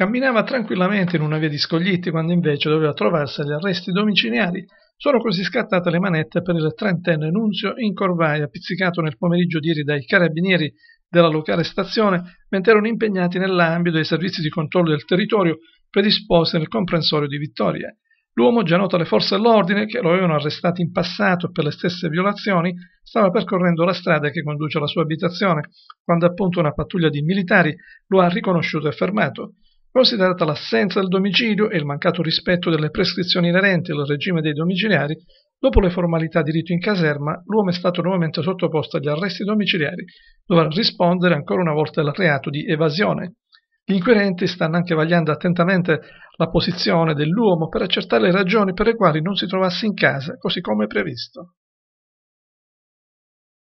Camminava tranquillamente in una via di scoglitti quando invece doveva trovarsi agli arresti domiciliari. Sono così scattate le manette per il trentenne Nunzio in corvaia, pizzicato nel pomeriggio di ieri dai carabinieri della locale stazione, mentre erano impegnati nell'ambito dei servizi di controllo del territorio predisposti nel comprensorio di Vittoria. L'uomo, già noto alle forze dell'ordine che lo avevano arrestato in passato per le stesse violazioni, stava percorrendo la strada che conduce alla sua abitazione, quando appunto una pattuglia di militari lo ha riconosciuto e fermato. Considerata l'assenza del domicilio e il mancato rispetto delle prescrizioni inerenti al regime dei domiciliari, dopo le formalità di rito in caserma, l'uomo è stato nuovamente sottoposto agli arresti domiciliari, dovrà rispondere ancora una volta al reato di evasione. Gli inquirenti stanno anche vagliando attentamente la posizione dell'uomo per accertare le ragioni per le quali non si trovasse in casa, così come previsto.